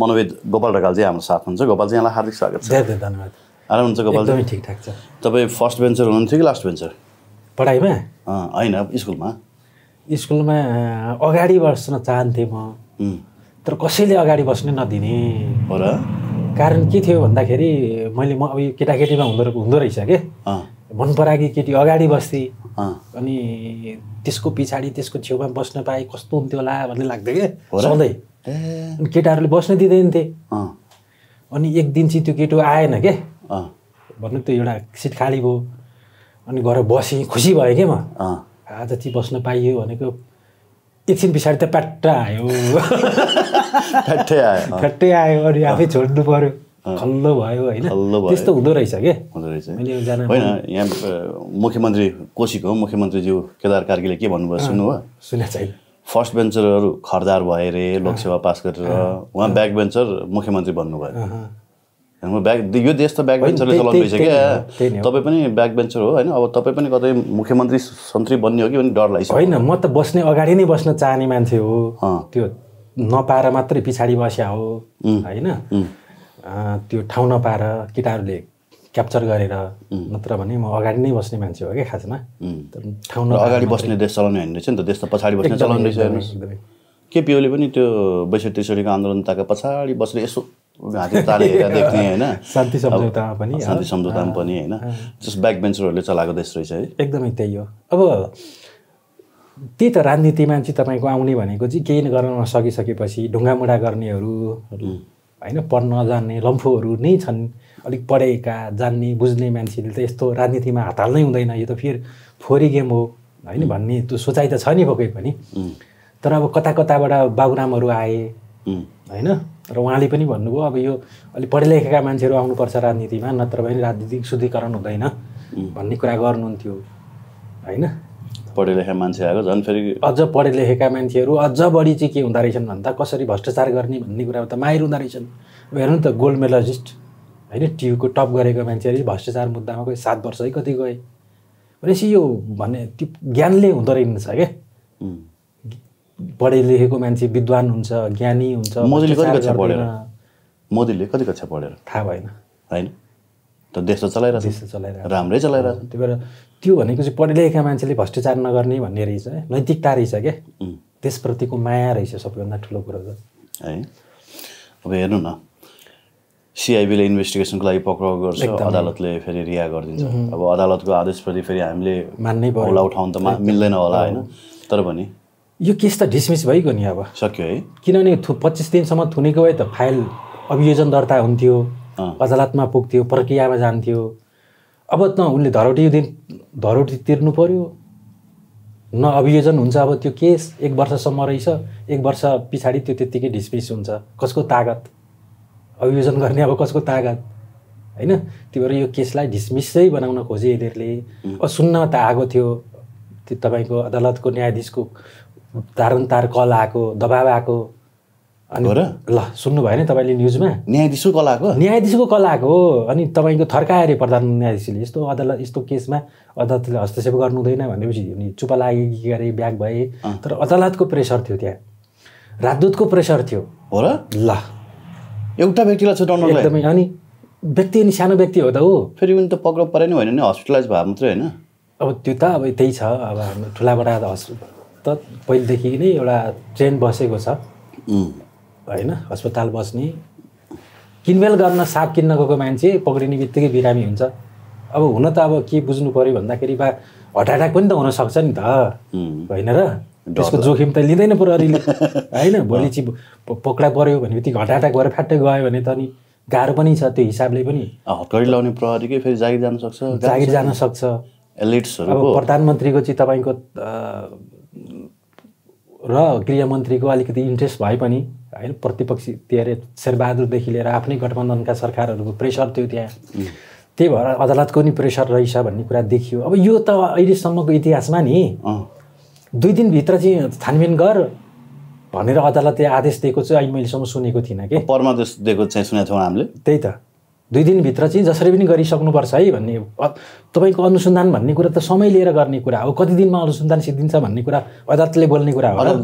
मनोविद गोपाल ढकालजी हाम्रो साथ हुनुहुन्छ गोपालजी यहाँलाई हार्दिक स्वागत छ धेरै धन्यवाद आराम हुन्छ गोपालजी ठाक छ तपाईँ फर्स्ट बेन्चर हुनुहुन्थ्यो कि लास्ट बेन्चर पढाइमा होइन स्कुलमा स्कुलमा अगाडि बस्न चाहन्थेँ म तर कसैले अगाडि बस्नै नदिने हो र कारण के थियो भन्दाखेरि मैले म अब यो केटाकेटीमा हुँदो हुँदो रहेछ के मन पराएकी केटी अगाडि बस्थेँ अनि त्यसको पछाडि त्यसको छेउमा बस्न पाएँ कस्तो हुन्थ्यो होला भन्ने लाग्थ्यो कि सधैँ अनि केटाहरूले बस्न दिँदैन थिए अनि एक दिन चाहिँ त्यो केटो आएन के भन्नु त्यो एउटा सिट खाली भयो अनि गएर बसेँ खुसी भयो कि म आज चाहिँ बस्न पाइयो भनेको एकछिन पछाडि त प्याट्टा आयो फ्याट्टै आयो अनि आफै छोड्नु पऱ्यो खल्लो भयो होइन त्यस्तो हुँदो रहेछ के हुँदो रहेछ होइन यहाँ मुख्यमन्त्री कोसीको मुख्यमन्त्रीज्यू केदार कार्कीले के भन्नुभयो सुन्नु हो सुने छैन फर्स्ट बेन्चरहरू खरदार भए अरे लोकसेवा पास गरेर उहाँ ब्याक बेन्चर मुख्यमन्त्री भन्नुभयो ब्याक यो देश त ब्याक बेन्चरले चलाउँदैछ क्या तपाईँ पनि ब्याक बेन्चर हो होइन अब तपाईँ पनि कतै मुख्यमन्त्री सन्त्री बन्ने हो कि भने डर लाग्छ होइन म त बस्ने अगाडि नै बस्न चाहने मान्छे हो त्यो नपाएर मात्रै पछाडि बस्या हो होइन त्यो ठाउँ नपाएर केटाहरूले क्याप्चर गरेर नत्र भने म अगाडि नै बस्ने मान्छे हो क्या खासमा ठाउँ अगाडि बस्ने देश चलाउने होइन रहेछ नि त देश त पछाडि बस्ने चलाउने रहेछ हेर्नुहोस् केपिओले पनि त्यो बैसठी त्रिसठीको आन्दोलनताको पछाडि बसेर यसो ताले हेरेर देख्ने होइन शान्ति सम्झौतामा पनि शान्ति सम्झौतामा पनि होइन जस ब्याक बेन्चरहरूले चलाएको देश रहेछ है एकदमै त्यही हो अब त्यही त चाहिँ तपाईँको आउने भनेको चाहिँ केही गर्न नसकिसकेपछि ढुङ्गामुढा गर्नेहरू होइन पढ्न नजान्ने लम्फोहरू नै छन् अलिक पढेका जान्ने बुझ्ने मान्छेले त यस्तो राजनीतिमा हात हाल्नै हुँदैन यो त फेरि फोहोरी गेम हो होइन भन्ने त्यो सोचाइ त छ नि पक्कै पनि तर अब कता कताबाट बाबुरामहरू आए होइन र उहाँले पनि भन्नुभयो अब यो अलिक पढे लेखेका मान्छेहरू आउनुपर्छ राजनीतिमा नत्र भने राजनीतिक शुद्धिकरण हुँदैन भन्ने कुरा गर्नुहुन्थ्यो होइन पढे लेखेका मान्छे आएको झन् फेरि अझ पढे लेखेका मान्छेहरू अझ बढी चाहिँ के हुँदो रहेछन् भन्दा कसरी भ्रष्टाचार गर्ने भन्ने कुरा त माहिर हुँदो रहेछन् अब हेर्नु त गोल्ड मेडलिस्ट होइन टियुको टप गरेको मान्छे भ्रष्टाचार मुद्दामा गए सात वर्षै कति गए भनेपछि यो भन्ने त्यो ज्ञानले हुँदो रहेछ क्या पढे लेखेको मान्छे विद्वान हुन्छ ज्ञानी हुन्छ मोदीले कति कक्षा पढेर मोदीले कति कक्षा पढेर थाहा भएन होइन त देश त चलाइरहेको चलाइरहेको राम्रै चलाइरहेको त्यही भएर त्यो भनेको चाहिँ पढे लेखेका मान्छेले भ्रष्टाचार नगर्ने भन्ने रहेछ है नैतिकता रहेछ क्या त्यसप्रतिको माया रहेछ सबैभन्दा ठुलो कुरो त है अब हेर्नु न सिआइबीले इन्भेस्टिगेसनको लागि पक्राउ गर्छ अदालतले फेरि रिहा गरिदिन्छ अब अदालतको आदेशप्रति फेरि हामीले मान्नै होला उठाउनु त मिल्दैन होला होइन तर पनि यो केस त डिसमिस भइगयो नि अब सक्यो है किनभने थु पच्चिस दिनसम्म थुनेको भए त फाइल अभियोजन दर्ता हुन्थ्यो अदालतमा पुग्थ्यो प्रक्रियामा जान्थ्यो अब त उनले धरोटी दिन धरोटी तिर्नु पऱ्यो न अभियोजन हुन्छ अब त्यो केस एक वर्षसम्म रहेछ एक वर्ष पछाडि त्यो त्यत्तिकै डिसमिस हुन्छ कसको तागत अभियोजन गर्ने अब कसको तागत होइन त्यही भएर यो केसलाई डिसमिसै बनाउन खोजे यिनीहरूले अब सुन्न त आएको थियो त्यो तपाईँको अदालतको न्यायाधीशको तारन तार कल आएको दबाब आएको अनि ल सुन्नु भयो नि तपाईँले न्युजमा न्यायाधीशको कल आएको न्यायाधीशको कल आएको हो अनि तपाईँको थर्कायो अरे प्रधान न्यायाधीशले यस्तो अदालत यस्तो केसमा अदालतले हस्तक्षेप गर्नु हुँदैन भनेपछि अनि चुप लागे के गरे ब्याग भए तर अदालतको प्रेसर थियो त्यहाँ राजदूतको प्रेसर थियो हो र ल एउटा व्यक्तिलाई छुट्याउनु एकदमै अनि व्यक्ति नि सानो व्यक्ति हो त हो फेरि पनि त पक्राउ परेन होइन नि हस्पिटलाइज भए मात्रै होइन अब त्यो त अब त्यही छ अब हाम्रो ठुलाबाट त पहिलेदेखि नै एउटा ट्रेन बसेको छ होइन अस्पताल बस्ने किनमेल गर्न साग किन्न गएको मान्छे पक्रिने बित्तिकै बिरामी हुन्छ अब हुन त अब के बुझ्नु पऱ्यो भन्दाखेरि बा हटाट्याक पनि त हुनसक्छ नि त होइन र त्यसको जोखिम त लिँदैन पऱ्यो अलिअलि होइन भोलि चाहिँ पक्रा पऱ्यो भने बित्तिकै हटाटा गएर फ्याट्टै गयो भने त नि गाह्रो पनि छ त्यो हिसाबले पनि हतकडी लाउने प्रहरीकै फेरि जागिर जान सक्छ जागिर जान सक्छ अब प्रधानमन्त्रीको चाहिँ तपाईँको र गृहमन्त्रीको अलिकति इन्ट्रेस्ट भए पनि होइन प्रतिपक्षी के अरे शेरबहादुरदेखि लिएर आफ्नै गठबन्धनका सरकारहरूको प्रेसर थियो त्यहाँ त्यही भएर अदालतको नि प्रेसर रहेछ भन्ने कुरा देखियो अब यो त अहिलेसम्मको इतिहासमा नि दुई दिनभित्र चाहिँ छानबिन गर भनेर अदालतले आदेश दिएको चाहिँ अहिले मैलेसम्म सुनेको थिइनँ कि परमादेश दिएको चाहिँ सुनेको छौँ हामीले त्यही त दुई दिनभित्र चाहिँ जसरी पनि गरिसक्नुपर्छ है भन्ने तपाईँको अनुसन्धान भन्ने कुरा त समय लिएर गर्ने कुरा हो कति दिनमा अनुसन्धान सिद्धिन्छ भन्ने कुरा अदालतले बोल्ने कुरा हो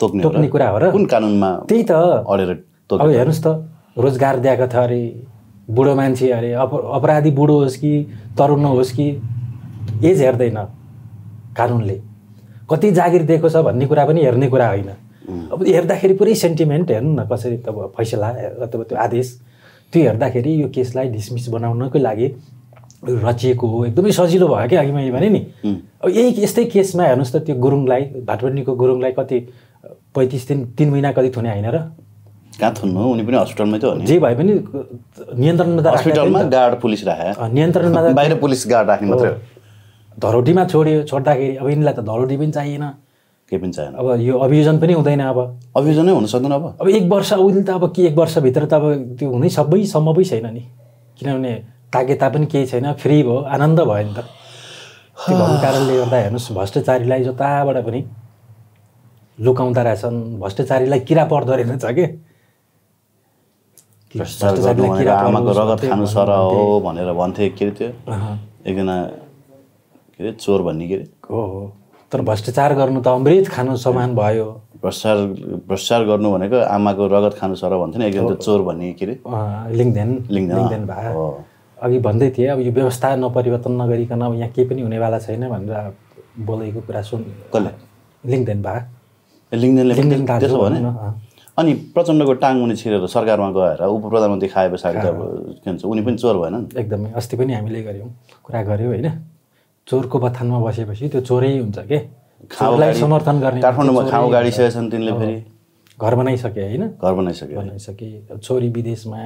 टोक्ने टोक्ने कुरा हो र कुन कानुनमा त्यही त अब हेर्नुहोस् त रोजगार दिएको थियो अरे बुढो मान्छे अरे अप अपराधी बुढो होस् कि तरुण होस् कि एज हेर्दैन कानुनले कति जागिर दिएको छ भन्ने कुरा पनि हेर्ने कुरा होइन अब हेर्दाखेरि पुरै सेन्टिमेन्ट हेर्नु न कसरी अब फैसला अथवा त्यो आदेश त्यो हेर्दाखेरि यो केसलाई डिसमिस बनाउनकै लागि रचिएको हो एकदमै सजिलो भयो क्या अघि मैले भने नि अब यही यस्तै केसमा हेर्नुहोस् त त्यो गुरुङलाई भाटबर्नीको गुरुङलाई कति पैँतिस दिन तिन महिना कति थुने होइन र कहाँ थुन्नु उनी पनि हस्पिटलमै त जे भए पनि नियन्त्रणमा त हस्पिटलमा गार्ड पुलिस राखे नियन्त्रणमा बाहिर पुलिस गार्ड राख्ने मात्रै धरोटीमा छोड्यो छोड्दाखेरि अब यिनीलाई त धरोटी पनि चाहिएन केही पनि चाहिएन अब यो अभियोजन पनि हुँदैन अब अभियोजनै हुन सक्दैन अब अब एक वर्ष उहिले त अब के एक वर्षभित्र त अब त्यो हुनै सबै सम्भवै छैन नि किनभने ताकेता पनि केही छैन फ्री भयो आनन्द भयो नि त त्यो कारणले गर्दा हेर्नुहोस् भ्रष्टाचारीलाई जताबाट पनि लुकाउँदा रहेछन् भ्रष्टाचारीलाई किरा पर्दो रहेछ के भ्रष्टाचारीलाई किरा रगत खानु सर हो भनेर भन्थे के त्यो एकजना के अरे चोर भन्ने के अरे हो तर भ्रष्टाचार गर्नु त अमृत खानु समान भयो भ्रष्टाचार भ्रष्टाचार गर्नु भनेको आमाको रगत खानु सर भन्थ्यो नि एकदम चोर भन्ने के अरे लिङ्गदेन लिङ्गदेन भयो अघि भन्दै थिएँ अब यो व्यवस्था नपरिवर्तन नगरिकन अब यहाँ केही पनि हुनेवाला छैन भनेर बोलेको कुरा सुन कसले लिङ्गदेन भा लिङ्गदेनले त्यसो भने अनि प्रचण्डको टाङ मुनि छिरेर सरकारमा गएर उप प्रधानमन्त्री खाए पछाडि त अब के भन्छ उनी पनि चोर भएन नि एकदमै अस्ति पनि हामीले गऱ्यौँ कुरा गऱ्यौँ होइन चोरको बथानमा बसेपछि त्यो चोरै हुन्छ के खाउलाई समर्थन गर्ने काठमाडौँमा खाउ गाडी सकेछन् तिनले फेरि घर बनाइसके होइन घर बनाइसके बनाइसके छोरी विदेशमा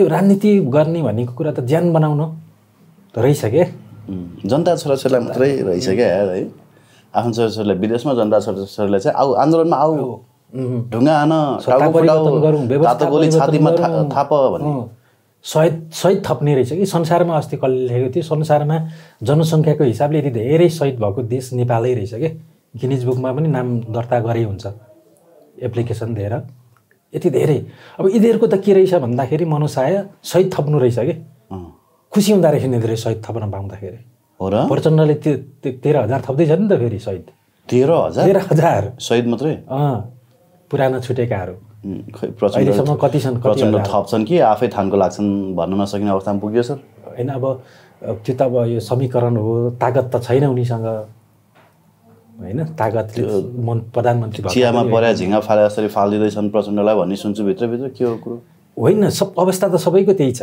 यो राजनीति गर्ने भनेको कुरा त ज्यान बनाउन त रहेछ के जनता छोराछोरीलाई मात्रै रहेछ क्या है आफ्नो छोराछोरीलाई विदेशमा जनता छोराछोरीलाई चाहिँ आऊ आन्दोलनमा आऊ ढुङ्गा आन छातीमा थाप भन्ने सहित सहित थप्ने रहेछ कि संसारमा अस्ति कसले लेखेको थियो संसारमा जनसङ्ख्याको हिसाबले यदि धेरै सहित भएको देश नेपालै रहेछ कि गिनिज बुकमा पनि नाम दर्ता गरे हुन्छ एप्लिकेसन दिएर यति धेरै अब यिनीहरूको त के रहेछ भन्दाखेरि मनोसाय सहित थप्नु रहेछ कि खुसी हुँदो रहेछ यिनीहरू सहित थप्न पाउँदाखेरि हो र प्रचण्डले तेह्र हजार थप्दैछ नि त फेरि सहित तेह्र हजार तेह्र हजार सहित मात्रै अँ पुरानो छुटेकाहरू खै प्रचण्ड कति प्रचण्ड थप्छन् कि आफै थानको लाग्छन् भन्न नसकिने अवस्थामा पुग्यो सर होइन अब त्यो त अब यो समीकरण हो तागत त छैन उनीसँग होइन तागत मन प्रधानमन्त्री चियामा पर्या झिङ्गा फाले जसरी फालिदिँदैछन् प्रचण्डलाई भन्ने सुन्छु भित्रभित्र के हो कुरो होइन सब अवस्था त सबैको त्यही छ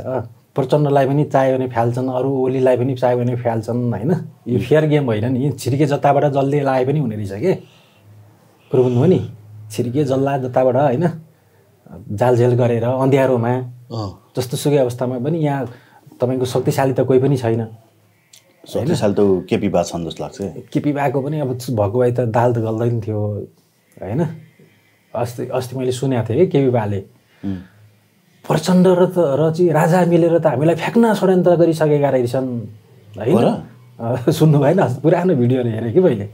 प्रचण्डलाई पनि चाह्यो भने फाल्छन् अरू ओलीलाई पनि चाह्यो भने फ्याल्छन् होइन यो फेयर गेम होइन नि छिर्के जताबाट जल्दी लाए पनि हुने रहेछ कि कुरो बुझ्नुभयो नि छिर्के जल्ला जताबाट होइन जालझेल गरेर अँध्यारोमा जस्तो सुकै अवस्थामा पनि यहाँ तपाईँको शक्तिशाली त कोही पनि छैन शक्तिशाली त केपी बा छन् जस्तो लाग्छ केपी बाको पनि अब भएको भए त दाल त गल्दैन थियो होइन अस्ति अस्ति मैले सुनेको थिएँ कि केपी बाले प्रचण्ड र त र चाहिँ राजा मिलेर त हामीलाई फ्याँक्न षड्यन्त्र गरिसकेका रहेछन् होइन सुन्नु भएन पुरानो भिडियोहरू हेरेँ कि मैले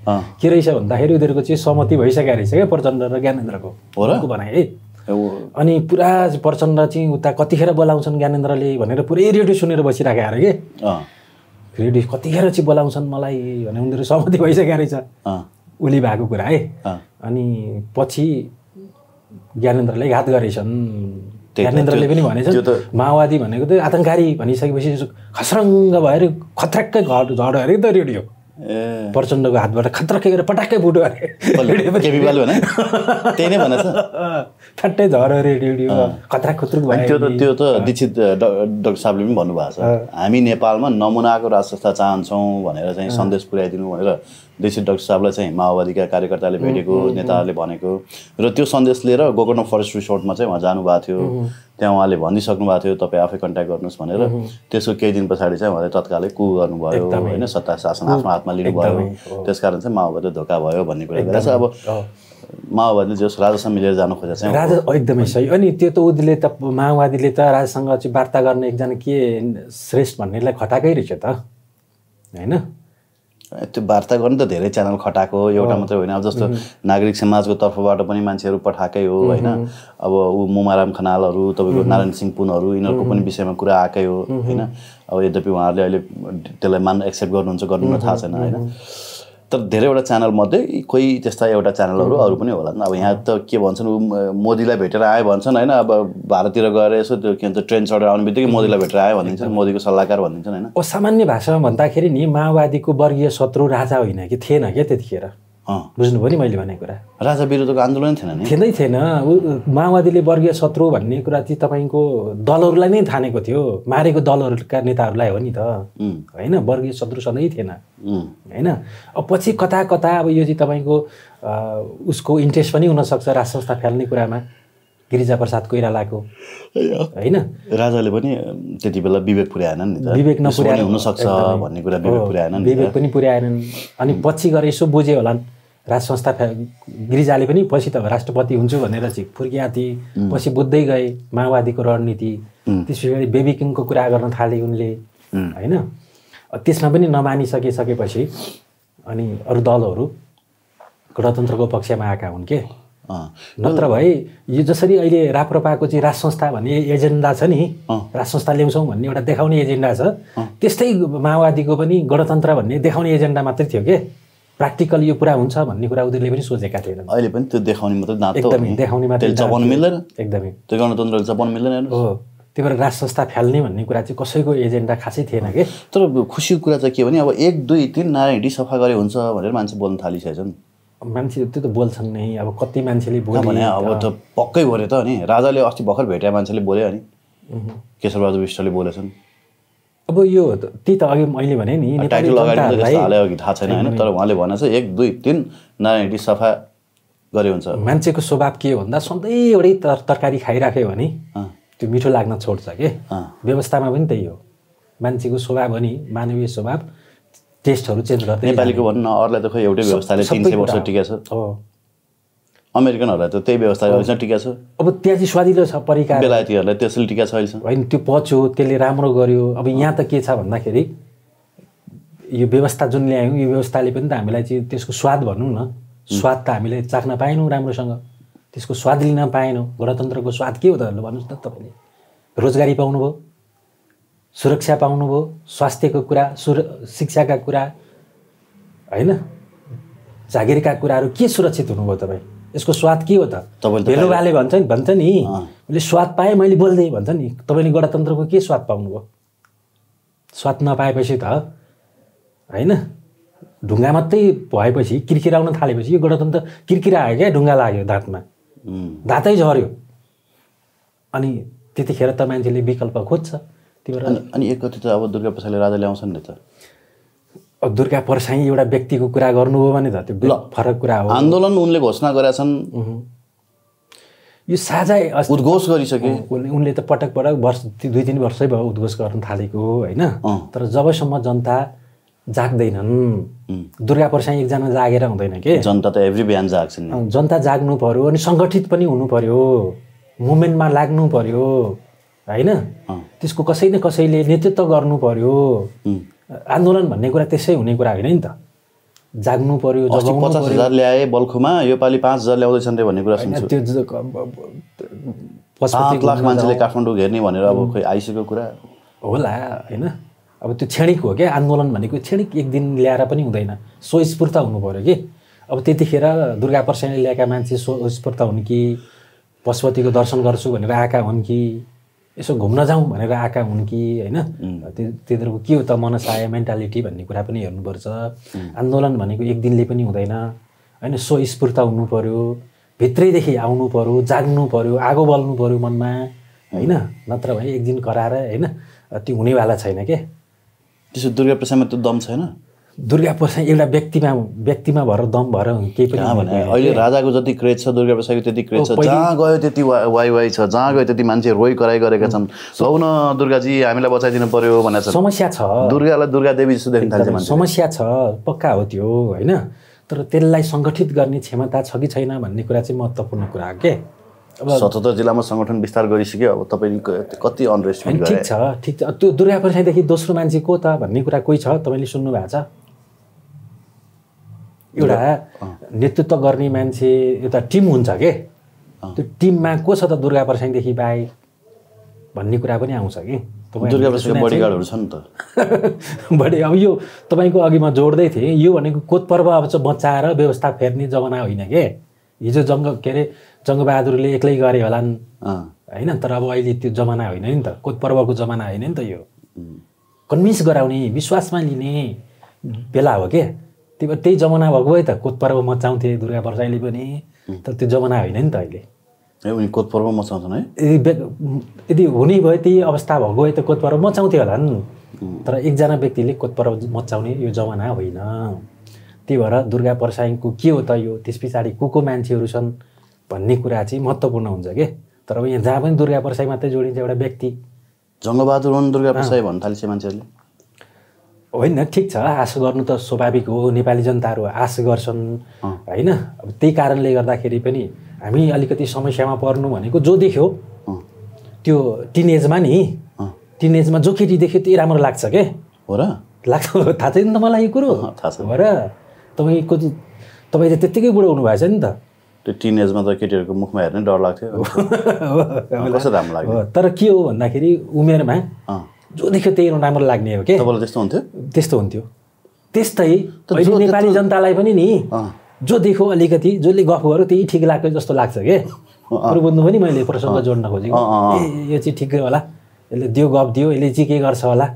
के रहेछ भन्दाखेरि उनीहरूको चाहिँ सहमति भइसकेको रहेछ क्या प्रचण्ड र ज्ञानेन्द्रको हो भनाइ है अनि पुरा प्रचण्ड चाहिँ उता कतिखेर बोलाउँछन् ज्ञानेन्द्रले भनेर पुरै रेडियो सुनेर बसिरहेको अरे कि रेडियो कतिखेर चाहिँ बोलाउँछन् मलाई भने उनीहरू सहमति भइसकेको रहेछ उसले भएको कुरा है अनि पछि ज्ञानेन्द्रले घात गरेछन् ज्ञानेन्द्रले पनि भनेछ माओवादी भनेको त आतङ्कारी भनिसकेपछि खसरङ्ग भएर खत्राक्कै घर झड अरे त रेडियो प्रचण्डको हातबाट खतरखे गरेर पटाक्कै फुट्यो अरे त्यही नै भनेछ ठ्याट्टै अरे खतरा खुत्रुक भयो त्यो त त्यो त दीक्षित डाक्टर साहबले पनि भन्नुभएको छ हामी नेपालमा नमुनाको राजसंस्था चाहन्छौँ भनेर चाहिँ सन्देश पुर्याइदिनु भनेर दीक्षित डक्टर साहबलाई चाहिँ माओवादीका कार्यकर्ताले भेटेको नेताहरूले भनेको र त्यो सन्देश लिएर गोकर्ण फरेस्ट रिसोर्टमा चाहिँ उहाँ जानुभएको थियो त्यहाँ उहाँले भनिसक्नु भएको थियो तपाईँ आफै कन्ट्याक्ट गर्नुहोस् भनेर त्यसको केही दिन पछाडि चाहिँ उहाँले तत्कालै कु गर्नुभयो होइन सत्ता शासन आफ्नो हातमा लिनुभयो त्यस कारण चाहिँ माओवादीले धोका भयो भन्ने कुरा गरेर चाहिँ अब माओवादीले जस राजासँग मिलेर जानु खोजेको छ राजा एकदमै सही अनि त्यो त उसले त माओवादीले त राजासँग चाहिँ वार्ता गर्ने एकजना के श्रेष्ठ भन्नेलाई खटाएकै रहेछ त होइन त्यो वार्ता गर्नु त धेरै च्यानल खटाएको एउटा मात्रै होइन अब जस्तो नागरिक समाजको तर्फबाट पनि मान्छेहरू पठाएकै हो होइन अब ऊ मुमाराम खनालहरू तपाईँको नारायण सिंह पुनहरू यिनीहरूको पनि विषयमा कुरा आएकै हो होइन अब यद्यपि उहाँहरूले अहिले त्यसलाई मान एक्सेप्ट गर्नुहुन्छ गर्नु थाहा छैन होइन तर धेरैवटा च्यानलमध्ये कोही त्यस्ता एउटा च्यानलहरू अरू पनि होला अब यहाँ त के भन्छन् मोदीलाई भेटेर आयो भन्छन् होइन अब भारततिर गएर यसो त्यो के भन्छ ट्रेन चढेर आउने बित्तिकै मोदीलाई भेटेर आयो भनिदिन्छन् मोदीको सल्लाहकार भनिदिन्छन् होइन सामान्य भाषामा भन्दाखेरि नि माओवादीको वर्गीय शत्रु राजा होइन कि थिएन क्या त्यतिखेर बुझ्नुभयो नि मैले भनेको कुरा राजा विरुद्धको आन्दोलन थिएन नि थिएनै थिएन माओवादीले वर्गीय शत्रु भन्ने कुरा चाहिँ तपाईँको दलहरूलाई नै थानेको थियो मारेको दलहरूका नेताहरूलाई हो नि त होइन वर्गीय शत्रु सधैँ थिएन होइन अब पछि कता कता अब यो चाहिँ तपाईँको उसको इन्ट्रेस्ट पनि हुनसक्छ राज संस्था फ्याल्ने कुरामा गिरिजाप्रसाद कोइरालाको होइन राजाले पनि त्यति बेला विवेक पुर्याएन नि विवेक नपुर्याए हुनसक्छ भन्ने कुरा विवेक पुर्याएनन् विवेक पनि पुर्याएनन् अनि पछि गएर यसो बुझ्यो होलान् राज संस्था गिरिजाले पनि पछि त राष्ट्रपति हुन्छु भनेर चाहिँ फुर्किया थिए पछि बुझ्दै गए माओवादीको रणनीति त्यस पछाडि बेबी किङको कुरा गर्न थाले उनले होइन त्यसमा पनि नमानिसकिसकेपछि अनि अरू दलहरू गणतन्त्रको पक्षमा आएका हुन् के नत्र भए यो जसरी अहिले राप्रपाको चाहिँ राज संस्था भन्ने एजेन्डा छ नि राज संस्था ल्याउँछौँ भन्ने एउटा देखाउने एजेन्डा छ त्यस्तै माओवादीको पनि गणतन्त्र भन्ने देखाउने एजेन्डा मात्रै थियो के प्र्याक्टिकल यो पुरा हुन्छ भन्ने कुरा उनीहरूले पनि सोचेका थिएन अहिले पनि त्यो देखाउने मात्रै एकदमै देखाउने मात्रै जपाउनु मिल्दैन एकदमै त्यो गणतन्त्रले मिल्दैन हो त्यही भएर राज संस्था फ्याल्ने भन्ने कुरा चाहिँ कसैको एजेन्डा खासै थिएन कि तर खुसीको कुरा चाहिँ के भने अब एक दुई तिन नारायणी सफा गरे हुन्छ भनेर मान्छे बोल्नु थालिसकेछन् मान्छे त्यो त बोल्छन् नै अब कति मान्छेले बोल्यो भने अब त पक्कै बोल्यो त नि राजाले अस्ति भर्खर भेटाए मान्छेले बोल्यो अनि केशवराज विष्टले बोलेछन् अब यो त्यही त अघि मैले भने नि टाइटल अगाडि थाहा छैन होइन तर उहाँले भनेछ एक दुई तिन नारायण सफा गरे हुन्छ मान्छेको स्वभाव के हो भन्दा सधैँ एउटै तर तरकारी खाइराख्यो भने त्यो मिठो लाग्न छोड्छ के व्यवस्थामा पनि त्यही हो मान्छेको स्वभाव हो नि मानवीय स्वभाव टेस्टहरू चेन्ज गर्दै नेपालीको भन्न अरूलाई त खोइ एउटै व्यवस्थाले तिन सय वर्ष टिका छ अमेरिकनहरूलाई त त्यही व्यवस्थाले अहिलेसम्म टिका छ अब त्यहाँ चाहिँ स्वादिलो छ परिकार बेलायतीहरूलाई त्यसले टिका छ अहिलेसम्म होइन त्यो पच्यो त्यसले राम्रो गर्यो अब यहाँ त के छ भन्दाखेरि यो व्यवस्था जुन ल्यायौँ यो व्यवस्थाले पनि त हामीलाई चाहिँ त्यसको स्वाद भनौँ न स्वाद त हामीले चाख्न पाएनौँ राम्रोसँग त्यसको स्वाद लिन पाएनौँ गणतन्त्रको स्वाद के हो त भन्नुहोस् न तपाईँले रोजगारी पाउनुभयो सुरक्षा पाउनुभयो स्वास्थ्यको कुरा सुर शिक्षाका कुरा होइन जागिरका कुराहरू के सुरक्षित हुनुभयो तपाईँ यसको स्वाद के हो त भेलुवाले भन्छ नि भन्छ नि मैले स्वाद पाएँ मैले बोल्दै भन्छ नि तपाईँले गणतन्त्रको के स्वाद पाउनुभयो स्वाद नपाएपछि त होइन ढुङ्गा मात्रै भएपछि किर्किराउन थालेपछि यो गणतन्त्र किर्किरा आयो क्या ढुङ्गा लाग्यो दाँतमा दाँतै झऱ्यो अनि त्यतिखेर त मान्छेले विकल्प खोज्छ अनि अनि त अब दुर्गा प्रसाईले राजा ल्याउँछन् नि त दुर्गा परसाई एउटा व्यक्तिको कुरा गर्नु हो भने त त्यो फरक कुरा हो आन्दोलन उनले घोषणा गरेका छन् यो साझा उद्घोष गरिसके उनले त पटक पटक वर्ष दुई तिन वर्षै भयो उद्घोष गर्न थालेको होइन तर जबसम्म जनता जाग्दैनन् दुर्गा परसाई एकजना जागेर हुँदैन के जनता त एभ्री बिहान जाग्छन् जनता जाग्नु पर्यो अनि सङ्गठित पनि हुनु पर्यो मुभमेन्टमा लाग्नु पर्यो होइन त्यसको कसै न कसैले नेतृत्व गर्नु पर्यो आन्दोलन भन्ने कुरा त्यसै हुने कुरा होइन नि त जाग्नु पर्यो पचास हजार ल्याए बल्खुमा योपालि पाँच हजार ल्याउँदैछन् रे भन्ने कुरा सुन्छु त्यो लाख मान्छेले काठमाडौँ घेर्ने भनेर अब खोइ आइसकेको कुरा होला होइन अब त्यो क्षणिक हो क्या आन्दोलन भनेको क्षणिक एक दिन ल्याएर पनि हुँदैन स्वस्फूर्त हुनु पऱ्यो कि अब त्यतिखेर दुर्गा प्रसाईले ल्याएका मान्छे स्वस्फूर्त हुन् कि पशुपतिको दर्शन गर्छु भनेर आएका हुन् कि यसो घुम्न जाउँ भनेर आएका हुन् कि होइन तिनीहरूको के हो त मनसाय मेन्टालिटी भन्ने कुरा पनि हेर्नुपर्छ आन्दोलन भनेको एक दिनले पनि हुँदैन होइन स्वस्फूर्ता हुनु पऱ्यो भित्रैदेखि आउनु पऱ्यो जाग्नु पऱ्यो आगो बल्नु पऱ्यो मनमा होइन नत्र भने एक दिन कराएर होइन त्यो हुनेवाला छैन के त्यसो दुर्गा प्रसादमा त्यो दम छैन दुर्गा प्रसाद एउटा व्यक्तिमा व्यक्तिमा भएर दम भएर केही पनि अहिले राजाको जति क्रेज छ दुर्गा प्रसादको त्यति क्रेज छ जहाँ गयो त्यति वा वाइ वाइ छ जहाँ गयो त्यति मान्छे रोइ कराइ गरेका छन् लौ न दुर्गाजी हामीलाई बचाइदिनु पर्यो भनेर समस्या छ दुर्गालाई दुर्गा देवी जस्तो देख्न थाल्छ समस्या छ पक्का हो त्यो होइन तर त्यसलाई सङ्गठित गर्ने क्षमता छ कि छैन भन्ने कुरा चाहिँ महत्त्वपूर्ण कुरा हो के अब सतहत्तर जिल्लामा सङ्गठन विस्तार गरिसक्यो अब तपाईँले कति अनरेस्ट ठिक छ ठिक छ त्यो दुर्गा प्रसाददेखि दोस्रो मान्छे को त भन्ने कुरा कोही छ तपाईँले सुन्नु भएको छ एउटा नेतृत्व गर्ने मान्छे एउटा टिम हुन्छ के त्यो टिममा को छ त दुर्गा प्रसाईदेखि बाहेक भन्ने कुरा पनि आउँछ कि दुर्गा छ नि त बडी अब यो तपाईँको अघि म जोड्दै थिएँ यो भनेको कोत पर्व अब चाहिँ बचाएर व्यवस्था फेर्ने जमाना होइन के हिजो जङ्ग के अरे जङ्गबहादुरले एक्लै गरे होला नि होइन तर अब अहिले त्यो जमाना होइन नि त कोत पर्वको जमाना होइन नि त यो कन्भिन्स गराउने विश्वासमा लिने बेला हो क्या त्यही भएर त्यही जमाना भएको भए त कोत कोतपर्व मचाउँथे दुर्गा परसाईले पनि तर त्यो जमाना होइन नि त अहिले कोत पर्व कोतपर्व मचाउँछन् है यदि यदि हुने भए त्यही अवस्था भएको भए त कोतपर्व मचाउँथ्यो होला नि तर एकजना व्यक्तिले कोत पर्व मचाउने यो जमाना होइन त्यही भएर दुर्गा परसाईको के हो त यो त्यस पछाडि को को मान्छेहरू छन् भन्ने कुरा चाहिँ महत्त्वपूर्ण हुन्छ कि तर अब यहाँ जहाँ पनि दुर्गा परसाई मात्रै जोडिन्छ एउटा व्यक्ति जङ्गबहादुर हुन् दुर्गा परसाई भन्नु थालेछ मान्छेहरूले होइन ठिक छ आश गर्नु त स्वाभाविक हो नेपाली जनताहरू आश गर्छन् होइन अब त्यही कारणले गर्दाखेरि पनि हामी अलिकति समस्यामा पर्नु भनेको जो देख्यो त्यो टिनेजमा नि टिनेजमा जो केटी देख्यो त्यही राम्रो लाग्छ के हो र लाग्छ थाहा छैन त मलाई यो कुरो थाहा छ हो र तपाईँको तपाईँ त त्यत्तिकै बुढो हुनुभएको छ नि त त्यो टिनेजमा त केटीहरूको मुखमा हेर्ने डर लाग्थ्यो राम्रो तर के हो भन्दाखेरि उमेरमा जो देख्यो त्यही राम्रो लाग्ने हो कि त्यस्तो हुन्थ्यो त्यस्तो हुन्थ्यो त्यस्तै अहिले नेपाली जनतालाई पनि नि जो देख्यो अलिकति जसले गफ गर्यो त्यही ठिक लाग्यो जस्तो लाग्छ कि अरू बुझ्नु पनि मैले प्रसङ्ग जोड्न खोजेको यो चाहिँ ठिकै होला यसले दियो गफ दियो यसले चाहिँ के गर्छ होला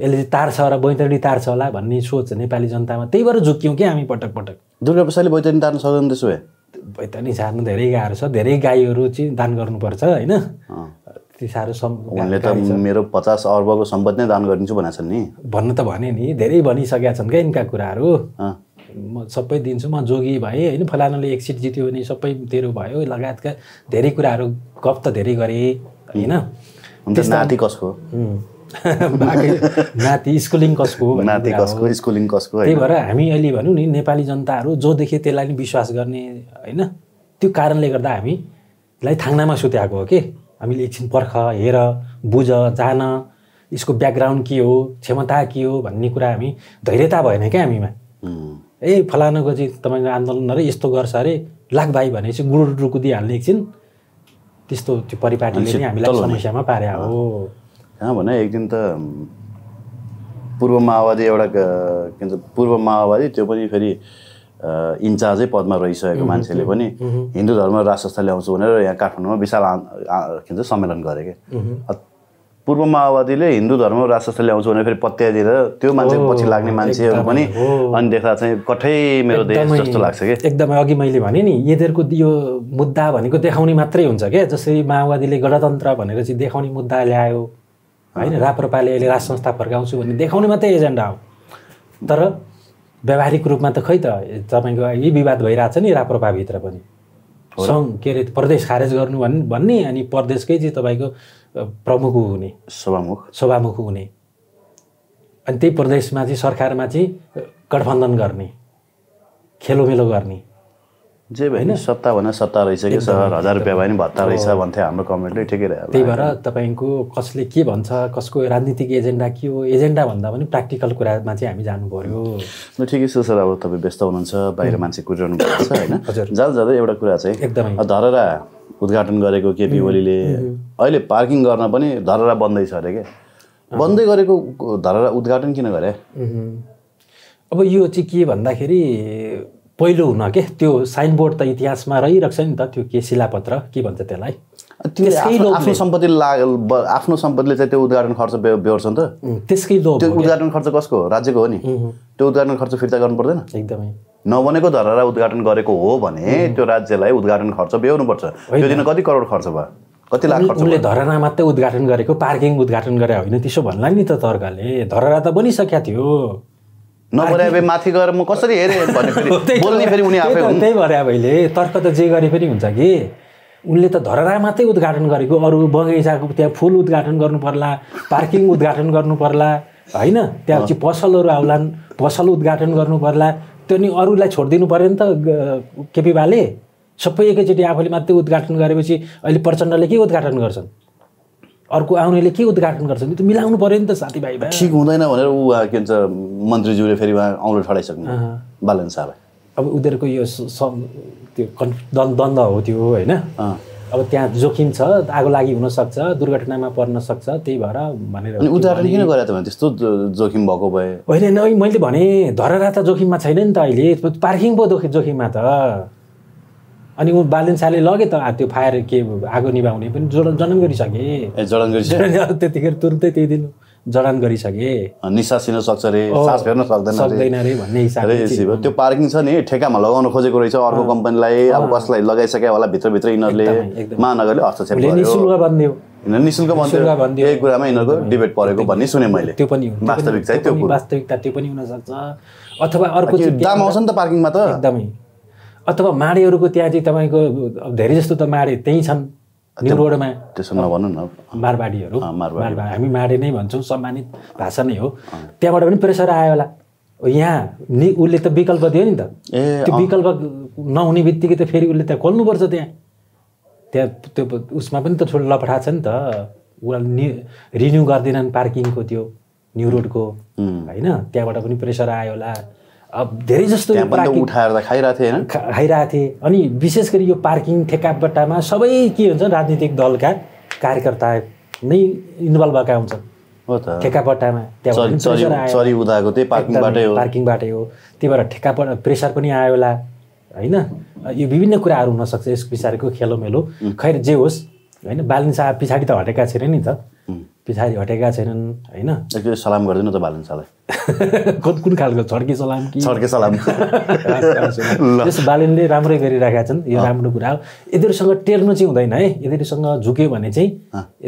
यसले चाहिँ तार्छ र बैतरणी तार्छ होला भन्ने सोच नेपाली जनतामा त्यही भएर झुक्यौँ कि हामी पटक पटक दुर्गा प्रसादले बैतरणी तार्न सक्दैन त्यसो भए बैतरणी छार्नु धेरै गाह्रो छ धेरै गाईहरू चाहिँ दान गर्नुपर्छ होइन त्यति साह्रो उनले त मेरो पचास अर्बको सम्पत्ति नै दान गरिदिन्छु भनेको छन् नि भन्नु त भने नि धेरै भनिसकेका छन् क्या यिनका कुराहरू म सबै दिन्छु म जोगी भएँ होइन फलानाले एक सिट जित्यो भने सबै तेरो भयो लगायतका धेरै कुराहरू गफ त धेरै गरेँ होइन नाति कसको नाति स्कुलिङ कसको नाति कसको स्कुलिङ कसको त्यही भएर हामी अहिले भनौँ नि नेपाली जनताहरू जो देखे त्यसलाई नि विश्वास गर्ने होइन त्यो कारणले गर्दा हामीलाई थाङ्नामा सुत्याएको हो कि हामीले एकछिन पर्ख हेर बुझ जान यसको ब्याकग्राउन्ड के हो क्षमता के हो भन्ने कुरा हामी धैर्यता भएन क्या हामीमा ए फलानुको चाहिँ तपाईँको आन्दोलन अरे यस्तो गर्छ अरे लाग भाइ भने भनेपछि गुडु दिइहाल्ने एकछिन त्यस्तो त्यो परिपाटीले चाहिँ हामीलाई समस्यामा पारे हो कहाँ भने एक दिन त पूर्व माओवादी एउटा के भन्छ पूर्व माओवादी त्यो पनि फेरि इन्चार्जै पदमा रहिसकेको मान्छेले पनि हिन्दू धर्म राष्ट्र संस्था ल्याउँछु भनेर यहाँ काठमाडौँमा विशाल के भन्छ सम्मेलन गरे क्या पूर्व माओवादीले हिन्दू धर्म राष्ट्र संस्था ल्याउँछु भनेर फेरि पत्याइदिएर त्यो मान्छे पछि लाग्ने मान्छेहरू पनि अनि देख्दा चाहिँ कठै मेरो देश जस्तो लाग्छ कि एकदमै अघि मैले भने नि यिनीहरूको यो मुद्दा भनेको देखाउने मात्रै हुन्छ क्या जसरी माओवादीले गणतन्त्र भनेर चाहिँ देखाउने मुद्दा ल्यायो होइन राप्रपाले अहिले राज संस्था फर्काउँछु भन्ने देखाउने मात्रै एजेन्डा हो तर व्यावहारिक रूपमा त खै त तपाईँको यी विवाद भइरहेछ नि राप्रपाभित्र पनि सङ्घ के अरे प्रदेश खारेज गर्नु भन् भन्ने अनि प्रदेशकै चाहिँ तपाईँको प्रमुख हुने सभामुख सभामुख हुने अनि त्यही प्रदेशमा चाहिँ सरकारमा चाहिँ गठबन्धन गर्ने खेलोमेलो गर्ने जे भयो नि सत्ता भने सत्ता रहेछ कि सर हजार रुपियाँ भयो नि भत्ता रहेछ भन्थ्यो हाम्रो कमेन्टले ठिकै रह्यो त्यही भएर तपाईँको कसले के भन्छ कसको राजनीतिक एजेन्डा के हो एजेन्डा भन्दा पनि प्र्याक्टिकल कुरामा चाहिँ हामी जानु पऱ्यो ल ठिकै छ सर अब तपाईँ व्यस्त हुनुहुन्छ बाहिर मान्छे कुरिरहनु भएको छ होइन जाँदा जाँदै एउटा कुरा चाहिँ एकदमै धरहरा उद्घाटन गरेको केपी ओलीले अहिले पार्किङ गर्न पनि धरहरा बन्दै छ अरे क्या बन्दै गरेको धरहरा उद्घाटन किन गरे अब यो चाहिँ के भन्दाखेरि पहिलो हुन के त्यो साइनबोर्ड त इतिहासमा रहिरहेको छ नि त त्यो के शिलापत्र के भन्छ त्यसलाई आफ्नो सम्पत्ति आफ्नो सम्पत्तिले चाहिँ त्यो उद्घाटन खर्च बेहोर्छ नि त त्यसकै लोभ त्यो उद्घाटन खर्च कसको राज्यको हो नि त्यो उद्घाटन खर्च फिर्ता गर्नु पर्दैन एकदमै नबनेको धरारा उद्घाटन गरेको हो भने त्यो राज्यलाई उद्घाटन खर्च बेहोर्नुपर्छ त्यो दिन कति करोड खर्च भयो कति लाख खर्च उसले धरना मात्रै उद्घाटन गरेको पार्किङ उद्घाटन गरे होइन त्यसो भन्ला नि त तर्काले धरहरा त बनिसकेका थियो नभएर अब माथि गएर म कसरी हेरेँ भने फेरि उनी आफै हुन् त्यही भएर अहिले तर्क त जे गरे पनि हुन्छ कि उनले त धरहरा मात्रै उद्घाटन गरेको अरू बगैँचाको त्यहाँ फुल उद्घाटन गर्नु पर्ला पार्किङ उद्घाटन गर्नु पर्ला होइन त्यहाँपछि पसलहरू आउलान् पसल उद्घाटन गर्नु पर्ला त्यो नि अरूलाई छोडिदिनु पऱ्यो नि त केपी बाले सबै एकैचोटि आफूले मात्रै उद्घाटन गरेपछि अहिले प्रचण्डले के उद्घाटन गर्छन् अर्को आउनेले के उद्घाटन गर्छ नि त मिलाउनु पऱ्यो नि त साथीभाइ ठिक हुँदैन भनेर ऊ के भन्छ मन्त्रीज्यूले फेरि उहाँ औँलो ठडाइसक्नु बालन शाहलाई अब उनीहरूको यो त्यो द्वन्द हो त्यो होइन अब त्यहाँ जोखिम छ आगो लागि हुनसक्छ दुर्घटनामा पर्न सक्छ त्यही भएर भनेर उदाहरण किन गरे त भने त्यस्तो जोखिम भएको भए होइन मैले भने धरहरा त जोखिममा छैन नि त अहिले पार्किङ पो जोखिममा त अनि ऊ बालेन्साले लगे त त्यो फायर के आगो निभाउने पनि जोड जडन गरिसके जडन गरिसके त्यतिखेर तुरुन्तै त्यही दिन जडान गरिसके निसासिन सक्छ रे सास फेर्न सक्दैन सक्दैन रे भन्ने हिसाबले त्यो पार्किङ छ नि ठेकामा लगाउन खोजेको रहेछ अर्को कम्पनीलाई अब कसलाई लगाइसके होला भित्रभित्र यिनीहरूले महानगरले हस्तक्षेप गर्यो निशुल्क बन्दियो निशुल्क बन्दियो यही कुरामा यिनीहरूको डिबेट परेको भन्ने सुने मैले त्यो पनि वास्तविक चाहिँ त्यो वास्तविकता त्यो पनि हुनसक्छ अथवा अर्को दाम आउँछ नि त पार्किङमा त एकदमै अथवा माडेहरूको त्यहाँ चाहिँ तपाईँको धेरै जस्तो त माडे त्यहीँ छन् न्यु रोडमा त्यसो नभनौँ न मारवाडीहरू हामी माडे नै भन्छौँ सम्मानित भाषा नै हो त्यहाँबाट पनि प्रेसर आयो होला यहाँ नि उसले त विकल्प दियो नि त त्यो विकल्प नहुने बित्तिकै त फेरि उसले त्यहाँ खोल्नुपर्छ त्यहाँ त्यहाँ त्यो उसमा पनि त ठुलो लपठा छ नि त उसलाई नि रिन्यू गर्दैनन् पार्किङको त्यो न्यु रोडको होइन त्यहाँबाट पनि प्रेसर आयो होला अब धेरै जस्तो उठाएर खाइरहेको थिएँ खाइरहेको थिएँ अनि विशेष गरी यो पार्किङ ठेकापट्टामा सबै के हुन्छ राजनीतिक दलका कार्यकर्ता नै इन्भल्भ भएका हुन्छन् ठेक्कापट्टामा पार्किङबाटै हो त्यही भएर ठेक्कापट्टा प्रेसर पनि आयो होला होइन यो विभिन्न कुराहरू हुनसक्छ यस विचारको खेलोमेलो खैर जे होस् होइन बालिन साह पछाडि त हटेका छैन नि त पछाडि हटेका छैनन् होइन सलाम गरिदिनु त बालेन्सालाई कुन कुन खालको छड्के सलाम कि छड्के सलाम त्यस बालेनले राम्रै गरिरहेका छन् यो राम्रो कुरा हो यिनीहरूसँग टेर्नु चाहिँ हुँदैन है यिनीहरूसँग झुक्यो भने चाहिँ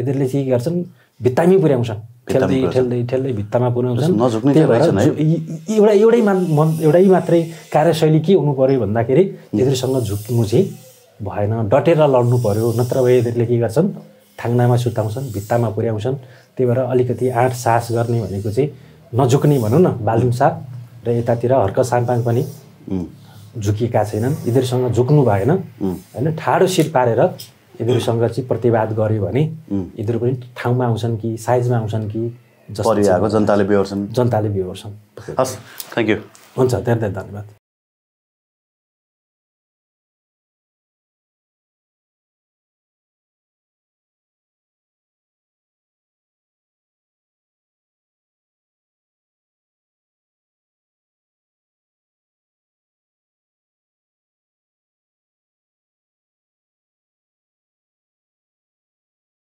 यिनीहरूले के गर्छन् भित्तामै पुर्याउँछन् ठेल्दै ठेल्दै ठेल्दै भित्तामा पुर्याउँछन् एउटा एउटै मन एउटै मात्रै कार्यशैली के हुनु पऱ्यो भन्दाखेरि यिनीहरूसँग झुक्नु चाहिँ भएन डटेर लड्नु पऱ्यो नत्र भए यिनीहरूले के गर्छन् थाङ्नामा सुताउँछन् भित्तामा पुर्याउँछन् त्यही भएर अलिकति आँट सास गर्ने भनेको चाहिँ नझुक्ने भनौँ न बालुङ र यतातिर हर्क साङपाङ पनि झुकिएका छैनन् यिनीहरूसँग झुक्नु भएन होइन ठाडो सिट पारेर यिनीहरूसँग चाहिँ प्रतिवाद गर्यो भने यिनीहरू पनि ठाउँमा आउँछन् कि साइजमा आउँछन् कि जस्तो जनताले बिहोर्छन् जनताले बिहोर्छन् हस् थ्याङ्क यू हुन्छ धेरै धेरै धन्यवाद